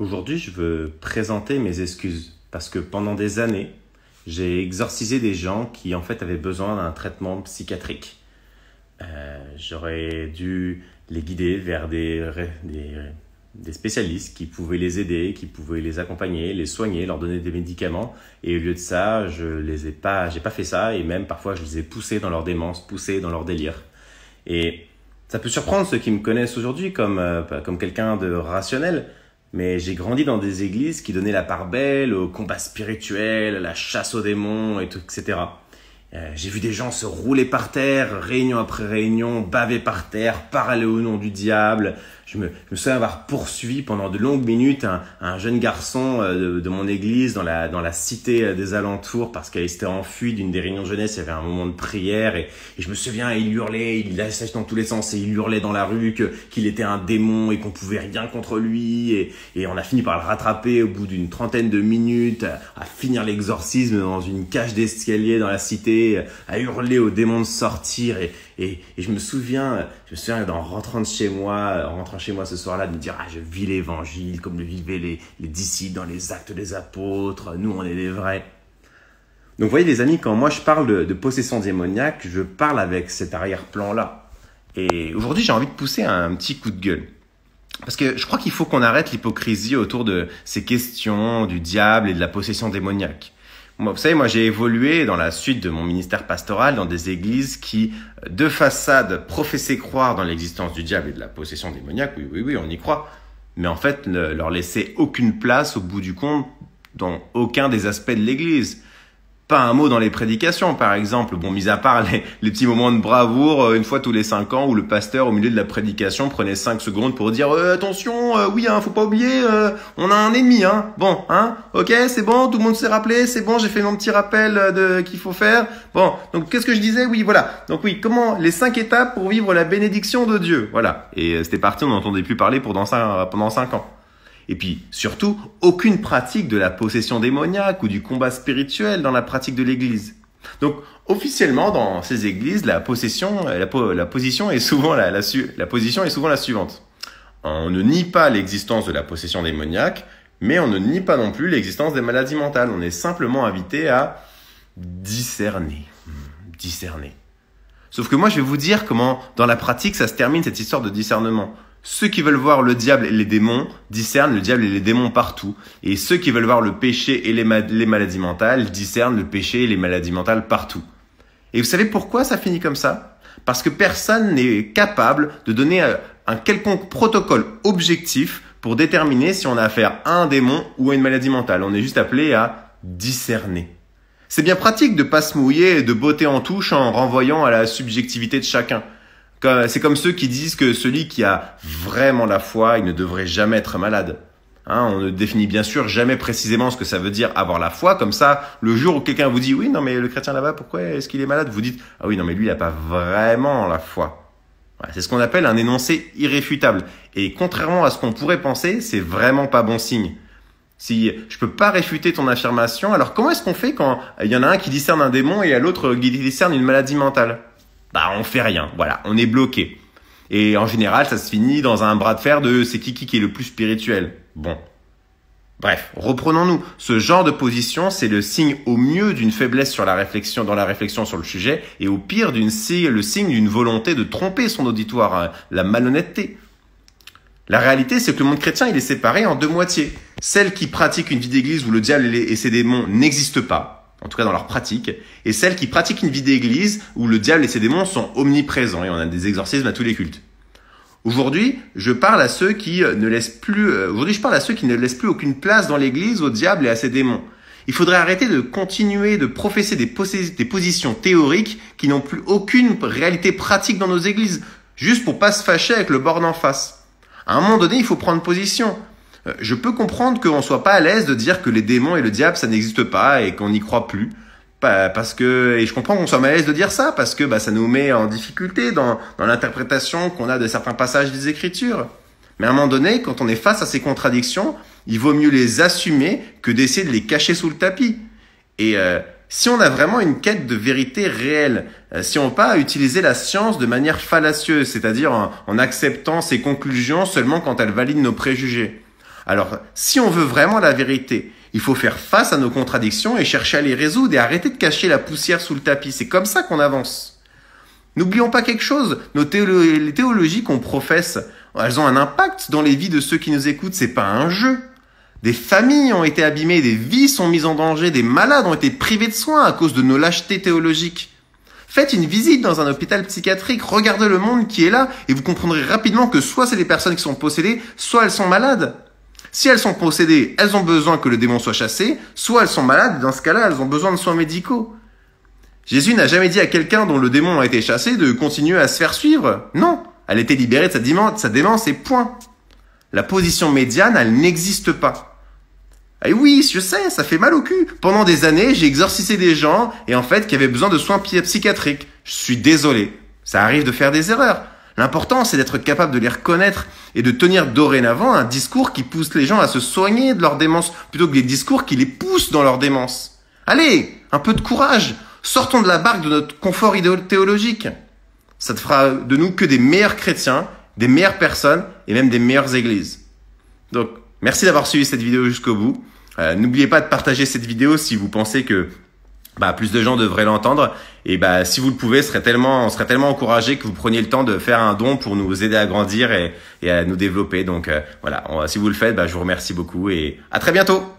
Aujourd'hui, je veux présenter mes excuses parce que pendant des années, j'ai exorcisé des gens qui en fait avaient besoin d'un traitement psychiatrique. Euh, j'aurais dû les guider vers des, spécialistes qui pouvaient les aider, qui pouvaient les accompagner, les soigner, leur donner des médicaments. Et au lieu de ça, je les ai pas, j'ai pas fait ça. Et même parfois, je les ai poussés dans leur démence, poussés dans leur délire. Et ça peut surprendre ceux qui me connaissent aujourd'hui comme, euh, comme quelqu'un de rationnel, mais j'ai grandi dans des églises qui donnaient la part belle au combat spirituel, à la chasse aux démons, et tout, etc. Euh, j'ai vu des gens se rouler par terre, réunion après réunion, baver par terre, parler au nom du diable, je me, je me souviens avoir poursuivi pendant de longues minutes un, jeune garçon euh, de, mon église dans la, dans la cité euh, des alentours parce qu'il s'était enfui d'une des réunions de jeunesse. Il y avait un moment de prière et, je me souviens, il hurlait, il lâchait dans tous les sens et il hurlait dans la rue que, qu'il était un démon et qu'on pouvait rien contre lui. Et, et on a fini par le rattraper au bout d'une trentaine de minutes à, finir l'exorcisme dans une cage d'escalier dans la cité, à hurler au démon de sortir. Et, et, je me souviens, je me souviens d'en rentrant de chez moi, en rentrant chez moi ce soir-là, de me dire, ah, je vis l'évangile comme le vivaient les, les disciples dans les actes des apôtres, nous, on est les vrais. Donc, vous voyez, les amis, quand moi je parle de, possession démoniaque, je parle avec cet arrière-plan-là. Et aujourd'hui, j'ai envie de pousser un petit coup de gueule. Parce que je crois qu'il faut qu'on arrête l'hypocrisie autour de ces questions du diable et de la possession démoniaque vous savez, moi j'ai évolué dans la suite de mon ministère pastoral dans des églises qui, de façade, professaient croire dans l'existence du diable et de la possession démoniaque. Oui, oui, oui, on y croit. Mais en fait, ne leur laissaient aucune place au bout du compte dans aucun des aspects de l'église pas un mot dans les prédications, par exemple. Bon, mis à part les, petits moments de bravoure, euh, une fois tous les cinq ans, où le pasteur, au milieu de la prédication, prenait cinq secondes pour dire euh, attention, euh, oui, hein, faut pas oublier, on a un ennemi, hein. Bon, hein, ok, c'est bon, tout le monde s'est rappelé, c'est bon, j'ai fait mon petit rappel de qu'il faut faire. Bon, donc qu'est-ce que je disais Oui, voilà. Donc oui, comment les cinq étapes pour vivre la bénédiction de Dieu, voilà. Et c'était parti, on n'entendait plus parler pendant cinq, pendant cinq ans. Et puis, surtout, aucune pratique de la possession démoniaque ou du combat spirituel dans la pratique de l'Église. Donc, officiellement, dans ces églises, la, possession, la, position est souvent la, position est souvent la suivante. On ne nie pas l'existence de la possession démoniaque, mais on ne nie pas non plus l'existence des maladies mentales. On est simplement invité à discerner. Hmm, discerner. Sauf que moi, je vais vous dire comment, dans la pratique, ça se termine cette histoire de discernement. Ceux qui veulent voir le diable et les démons discernent le diable et les démons partout. Et ceux qui veulent voir le péché et les, maladies mentales discernent le péché et les maladies mentales partout. Et vous savez pourquoi ça finit comme ça Parce que personne n'est capable de donner euh, un quelconque protocole objectif pour déterminer si on a affaire à un démon ou à une maladie mentale. On est juste appelé à discerner. C'est bien pratique de pas se mouiller et de botter en touche en renvoyant à la subjectivité de chacun. C'est comme ceux qui disent que celui qui a vraiment la foi, il ne devrait jamais être malade. Hein, on ne définit bien sûr jamais précisément ce que ça veut dire avoir la foi. Comme ça, le jour où quelqu'un vous dit oui, non mais le chrétien là-bas, pourquoi est-ce qu'il est malade Vous dites ah oui, non mais lui, il n'a pas vraiment la foi. c'est ce qu'on appelle un énoncé irréfutable. Et contrairement à ce qu'on pourrait penser, c'est vraiment pas bon signe. Si je peux pas réfuter ton affirmation, alors comment est-ce qu'on fait quand il y en a un qui discerne un démon et à l'autre qui discerne une maladie mentale bah on fait rien. Voilà, on est bloqué. Et en général, ça se finit dans un bras de fer de c'est qui qui est le plus spirituel. Bon. Bref, reprenons-nous. Ce genre de position, c'est le signe au mieux d'une faiblesse sur la réflexion, dans la réflexion sur le sujet, et au pire d'une le signe d'une volonté de tromper son auditoire, hein, la malhonnêteté. La réalité, c'est que le monde chrétien, il est séparé en deux moitiés. Celle qui pratique une vie d'église où le diable et ses démons n'existent pas, en tout cas dans leur pratique, et celles qui pratiquent une vie d'église où le diable et ses démons sont omniprésents et on a des exorcismes à tous les cultes. Aujourd'hui, je parle à ceux qui euh, ne laissent plus, euh, aujourd'hui je parle à ceux qui ne laissent plus aucune place dans l'église au diable et à ses démons. Il faudrait arrêter de continuer de professer des, positions théoriques qui n'ont plus aucune réalité pratique dans nos églises, juste pour pas se fâcher avec le bord en face. À un moment donné, il faut prendre position. Euh, je peux comprendre qu'on soit pas à l'aise de dire que les démons et le diable, ça n'existe pas et qu'on n'y croit plus. Parce que, et je comprends qu'on soit mal à l'aise de dire ça, parce que bah, ça nous met en difficulté dans, l'interprétation qu'on a de certains passages des Écritures. Mais à un moment donné, quand on est face à ces contradictions, il vaut mieux les assumer que d'essayer de les cacher sous le tapis. Et euh, si on a vraiment une quête de vérité réelle, euh, si on pas utiliser la science de manière fallacieuse, c'est-à-dire en acceptant ses conclusions seulement quand elles valident nos préjugés. Alors, si on veut vraiment la vérité, il faut faire face à nos contradictions et chercher à les résoudre et arrêter de cacher la poussière sous le tapis. C'est comme ça qu'on avance. N'oublions pas quelque chose, nos théologies qu'on professe, elles ont un impact dans les vies de ceux qui nous écoutent, c'est pas un jeu. Des familles ont été abîmées, des vies sont mises en danger, des malades ont été privés de soins à cause de nos lâchetés théologiques. Faites une visite dans un hôpital psychiatrique, regardez le monde qui est là et vous comprendrez rapidement que soit c'est des personnes qui sont possédées, soit elles sont malades. Si elles sont possédées, elles ont besoin que le démon soit chassé, soit elles sont malades, dans ce cas-là, elles ont besoin de soins médicaux. Jésus n'a jamais dit à quelqu'un dont le démon a été chassé de continuer à se faire suivre. Non, elle était libérée de sa démence, sa et point. La position médiane, elle n'existe pas. Eh oui, je sais, ça fait mal au cul. Pendant des années, j'ai exorcisé des gens et en fait qui avaient besoin de soins psychiatriques. Je suis désolé. Ça arrive de faire des erreurs. L'important, c'est d'être capable de les reconnaître et de tenir dorénavant un discours qui pousse les gens à se soigner de leur démence, plutôt que des discours qui les poussent dans leur démence. Allez, un peu de courage, sortons de la barque de notre confort théologique. Ça ne fera de nous que des meilleurs chrétiens, des meilleures personnes et même des meilleures églises. Donc, merci d'avoir suivi cette vidéo jusqu'au bout. Euh, n'oubliez pas de partager cette vidéo si vous pensez que bah, plus de gens devraient l'entendre. Et bah, si vous le pouvez, serait tellement, on serait tellement encouragé que vous preniez le temps de faire un don pour nous aider à grandir et, à nous développer. Donc euh, voilà, si vous le faites, bah, je vous remercie beaucoup et à très bientôt.